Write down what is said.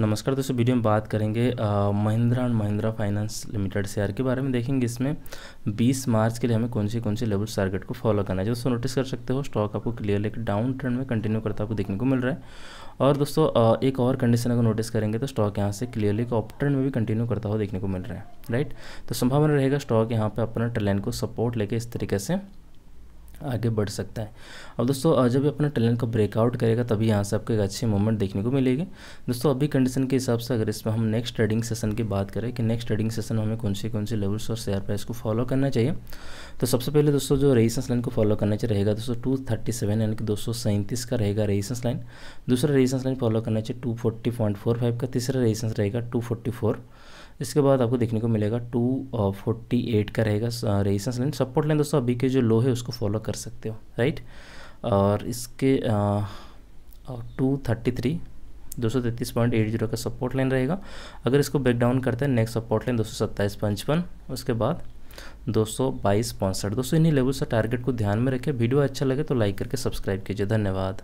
नमस्कार दोस्तों वीडियो में बात करेंगे Mahindra and Mahindra Finance Limited share के बारे में देखेंगे इसमें 20 मार्च के लिए हमें कौन से कौन से लेवल्स टारगेट को फॉलो करना है दोस्तों नोटिस कर सकते हो स्टॉक आपको क्लियरली डाउन ट्रेंड में कंटिन्यू करता आपको देखने को मिल रहा है और दोस्तों एक और कंडीशन अगर नोटिस करेंगे तो स्टॉक यहाँ से क्लियरली अप ट्रेंड में भी कंटिन्यू करता हुआ देखने को मिल रहा है राइट तो संभावना रहेगा स्टॉक यहाँ पर अपना ट्रेन को सपोर्ट लेके इस तरीके से आगे बढ़ सकता है अब दोस्तों जब अपना टैलेंट का ब्रेकआउट करेगा तभी यहाँ से आपको एक अच्छी मूवमेंट देखने को मिलेगी दोस्तों अभी कंडीशन के हिसाब से अगर इसमें हम नेक्स्ट ट्रेडिंग सेशन की बात करें कि नेक्स्ट ट्रेडिंग सेशन हमें कौन से कौन से लेवल्स और शेयर प्राइस को फॉलो करना चाहिए तो सबसे पहले दोस्तों जो रेजिस्टेंस लाइन को फॉलो करना चाहिए रहेगा दोस्तों टू थर्टी सेवन यानी कि दो सौ सैंतीस का रहेगा रेजिस्टेंस लाइन दूसरा रेजिस्टेंस लाइन फॉलो करना चाहिए two forty point four five का तीसरा रेजिस्टेंस रहेगा टू फोर्टी फोर इसके बाद आपको देखने को मिलेगा टू फोर्टी एट का रहेगा रेजिस्टेंस लाइन सपोर्ट लाइन दोस्तों अभी के जो लो है उसको फॉलो कर सकते हो राइट और इसके टू थर्टी थ्री दो सौ तैंतीस पॉइंट एट जीरो का सपोर्ट लाइन रहेगा अगर इसको ब्रेक डाउन करते हैं नेक्स्ट सपोर्ट लाइन दो सौ सत्ताईस पंचपन उसके बाद दो सौ बाईस पौसठ दोस्तों इन्हीं लेवल से टारगेट को ध्यान में रखें वीडियो अच्छा लगे तो लाइक करके सब्सक्राइब कीजिए धन्यवाद